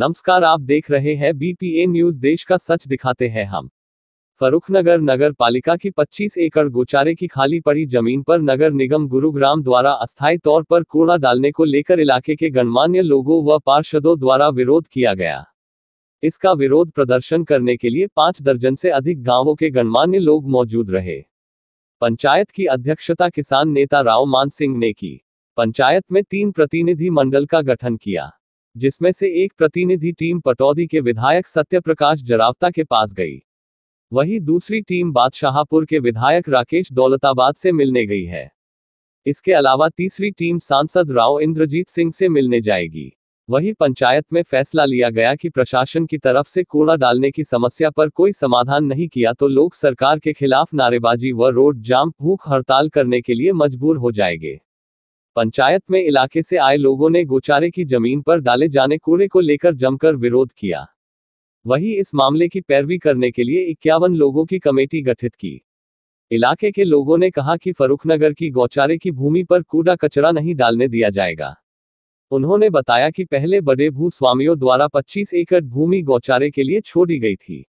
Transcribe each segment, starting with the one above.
नमस्कार आप देख रहे हैं बीपीए न्यूज देश का सच दिखाते हैं हम फरुखनगर नगर पालिका की 25 एकड़ गोचारे की खाली पड़ी जमीन पर नगर निगम गुरुग्राम द्वारा अस्थायी तौर पर कूड़ा डालने को लेकर इलाके के गणमान्य लोगों व पार्षदों द्वारा विरोध किया गया इसका विरोध प्रदर्शन करने के लिए पांच दर्जन से अधिक गांवों के गणमान्य लोग मौजूद रहे पंचायत की अध्यक्षता किसान नेता राव मान सिंह ने की पंचायत में तीन प्रतिनिधि मंडल का गठन किया जिसमें से एक प्रतिनिधि टीम पटौदी के विधायक सत्यप्रकाश जरावता के पास गई वही दूसरी टीम बादशाहपुर के विधायक राकेश दौलताबाद से मिलने गई है इसके अलावा तीसरी टीम सांसद राव इंद्रजीत सिंह से मिलने जाएगी वही पंचायत में फैसला लिया गया कि प्रशासन की तरफ से कूड़ा डालने की समस्या पर कोई समाधान नहीं किया तो लोग सरकार के खिलाफ नारेबाजी व रोड जाम भूख हड़ताल करने के लिए मजबूर हो जाएंगे पंचायत में इलाके से आए लोगों ने गोचारे की जमीन पर डाले जाने कूड़े को लेकर जमकर विरोध किया वहीं इस मामले की पैरवी करने के लिए इक्यावन लोगों की कमेटी गठित की इलाके के लोगों ने कहा कि फरुखनगर की गौचारे की भूमि पर कूड़ा कचरा नहीं डालने दिया जाएगा उन्होंने बताया कि पहले बड़े भू स्वामियों द्वारा 25 एकड़ भूमि गौचारे के लिए छोड़ी गई थी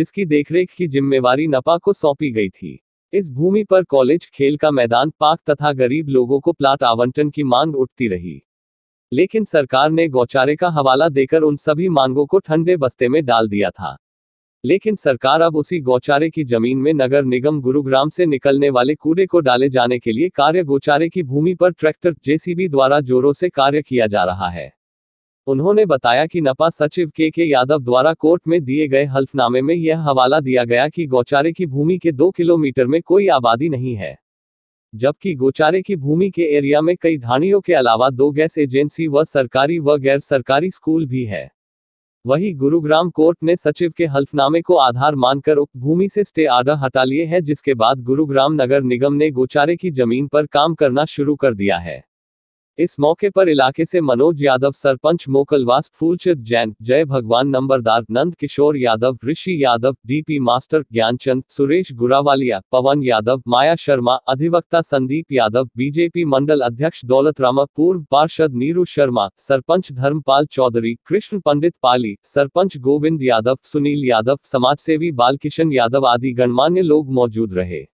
जिसकी देखरेख की जिम्मेवारी नपा को सौंपी गई थी इस भूमि पर कॉलेज खेल का मैदान पार्क तथा गरीब लोगों को प्लाट आवंटन की मांग उठती रही लेकिन सरकार ने गौचारे का हवाला देकर उन सभी मांगों को ठंडे बस्ते में डाल दिया था लेकिन सरकार अब उसी गौचारे की जमीन में नगर निगम गुरुग्राम से निकलने वाले कूड़े को डाले जाने के लिए कार्य गौचारे की भूमि पर ट्रैक्टर जेसीबी द्वारा जोरों से कार्य किया जा रहा है उन्होंने बताया कि नपा सचिव के के यादव द्वारा कोर्ट में दिए गए हल्फनामे में यह हवाला दिया गया कि गौचारे की भूमि के दो किलोमीटर में कोई आबादी नहीं है जबकि गोचारे की भूमि के एरिया में कई धानियों के अलावा दो गैस एजेंसी व सरकारी व गैर सरकारी स्कूल भी है वही गुरुग्राम कोर्ट ने सचिव के हल्फनामे को आधार मानकर उक्त भूमि से स्टे आर्डर हटा लिए है जिसके बाद गुरुग्राम नगर निगम ने गोचारे की जमीन पर काम करना शुरू कर दिया है इस मौके पर इलाके से मनोज यादव सरपंच मोकलवास फूलचंद जैन जय भगवान नंबरदार नंद किशोर यादव ऋषि यादव डीपी मास्टर ज्ञानचंद सुरेश गुरावालिया पवन यादव माया शर्मा अधिवक्ता संदीप यादव बीजेपी मंडल अध्यक्ष दौलत रामा पूर्व पार्षद नीरू शर्मा सरपंच धर्मपाल चौधरी कृष्ण पंडित पाली सरपंच गोविंद यादव सुनील यादव समाज सेवी बालकिशन यादव आदि गणमान्य लोग मौजूद रहे